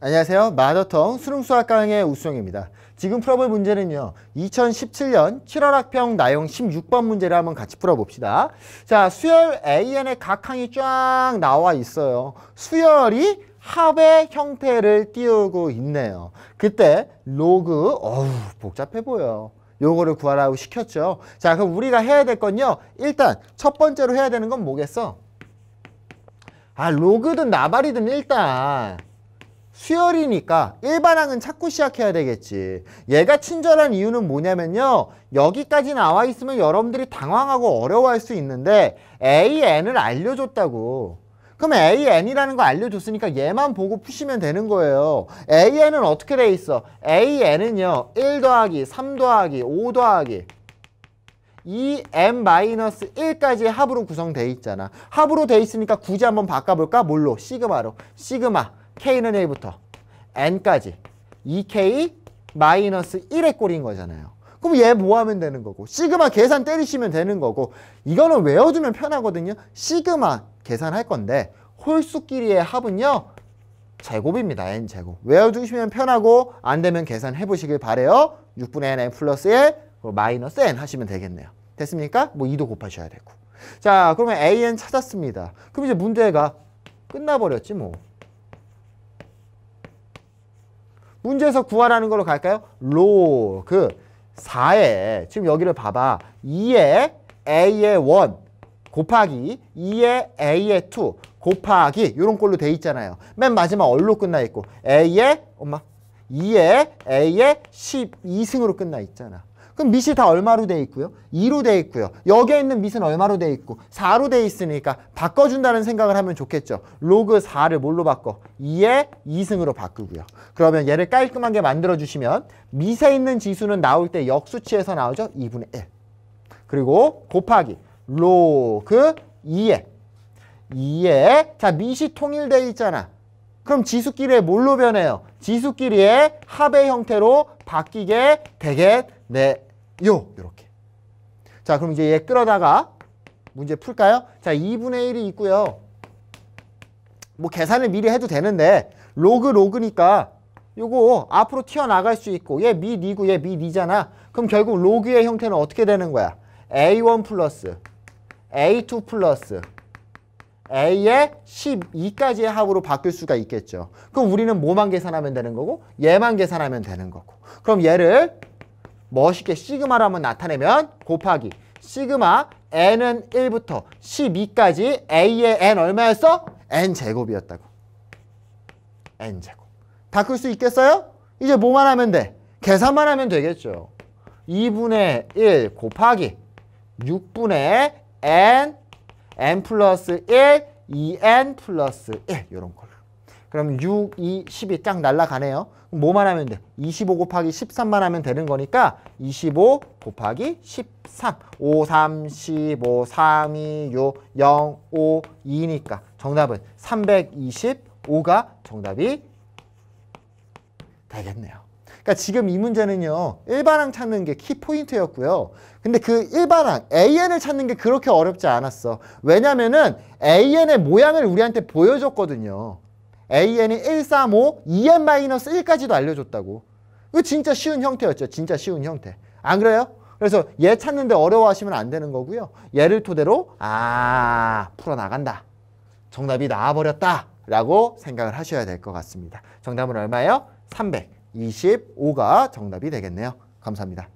안녕하세요. 마더텅 수능수학 강의 우수영입니다. 지금 풀어볼 문제는요. 2017년 7월 학평 나용 16번 문제를 한번 같이 풀어봅시다. 자, 수열 AN의 각 항이 쫙 나와 있어요. 수열이 합의 형태를 띄우고 있네요. 그때 로그, 어우, 복잡해 보여. 요거를 구하라고 시켰죠. 자, 그럼 우리가 해야 될 건요. 일단 첫 번째로 해야 되는 건 뭐겠어? 아, 로그든 나발이든 일단 수열이니까 일반항은 찾고 시작해야 되겠지. 얘가 친절한 이유는 뭐냐면요. 여기까지 나와 있으면 여러분들이 당황하고 어려워할 수 있는데 AN을 알려줬다고. 그럼 AN이라는 거 알려줬으니까 얘만 보고 푸시면 되는 거예요. AN은 어떻게 돼 있어? AN은요. 1 더하기, 3 더하기, 5 더하기. 2n-1까지 합으로 구성돼 있잖아. 합으로 돼 있으니까 굳이 한번 바꿔볼까? 뭘로? 시그마로. 시그마. k는 1부터 n까지 2k 마이너스 1의 꼴인 거잖아요. 그럼 얘 뭐 하면 되는 거고 시그마 계산 때리시면 되는 거고 이거는 외워두면 편하거든요. 시그마 계산할 건데 홀수끼리의 합은요. 제곱입니다. n제곱. 외워두시면 편하고 안 되면 계산해 보시길 바래요. 6분의 n, n 플러스 1, 마이너스 n 하시면 되겠네요. 됐습니까? 뭐 2도 곱하셔야 되고. 자, 그러면 an 찾았습니다. 그럼 이제 문제가 끝나버렸지 뭐. 문제에서 구하라는 걸로 갈까요? 로그 4에 지금 여기를 봐봐. 2에 a의 1 곱하기 2에 a의 2 곱하기 이런 꼴로 돼 있잖아요. 맨 마지막 얼로 끝나 있고 a의 엄마 2에 a의 12승으로 끝나 있잖아. 그럼 밑이 다 얼마로 돼 있고요? 2로 돼 있고요. 여기에 있는 밑은 얼마로 돼 있고 4로 돼 있으니까 바꿔준다는 생각을 하면 좋겠죠. 로그 4를 뭘로 바꿔? 2에 2승으로 바꾸고요. 그러면 얘를 깔끔하게 만들어주시면 밑에 있는 지수는 나올 때 역수치에서 나오죠. 2분의 1. 그리고 곱하기 로그 2에 2에 자 밑이 통일돼 있잖아. 그럼 지수끼리의 뭘로 변해요? 지수끼리의 합의 형태로 바뀌게 되겠네. 요요렇게자 그럼 이제 얘 끌어다가 문제 풀까요? 자 2분의 1이 있고요. 뭐 계산을 미리 해도 되는데 로그 로그니까 요거 앞으로 튀어나갈 수 있고 얘 미, 니고 얘 미, 니잖아. 그럼 결국 로그의 형태는 어떻게 되는 거야? a1 플러스 a2 플러스 a의 12까지의 합으로 바뀔 수가 있겠죠. 그럼 우리는 뭐만 계산하면 되는 거고 얘만 계산하면 되는 거고. 그럼 얘를 멋있게 시그마로 한번 나타내면 곱하기 시그마 n은 1부터 12까지 a의 n 얼마였어? n제곱이었다고. n제곱. 다 클 수 있겠어요? 이제 뭐만 하면 돼? 계산만 하면 되겠죠. 2분의 1 곱하기 6분의 n, n 플러스 1, 2n 플러스 1 이런 걸로. 그럼 6, 2, 10이 쫙 날라가네요. 뭐만 하면 돼? 25 곱하기 13만 하면 되는 거니까 25 곱하기 13. 5, 3, 15, 3, 2, 6, 0, 5, 2니까 정답은 325가 정답이 되겠네요. 그러니까 지금 이 문제는요. 일반항 찾는 게 키포인트였고요. 근데 그 일반항 AN을 찾는 게 그렇게 어렵지 않았어. 왜냐면은 AN의 모양을 우리한테 보여줬거든요. AN이 1, 3, 5, 2N-1까지도 알려줬다고. 이거 진짜 쉬운 형태였죠. 진짜 쉬운 형태. 안 그래요? 그래서 얘 찾는데 어려워하시면 안 되는 거고요. 얘를 토대로 아 풀어나간다. 정답이 나와버렸다. 라고 생각을 하셔야 될 것 같습니다. 정답은 얼마예요? 325가 정답이 되겠네요. 감사합니다.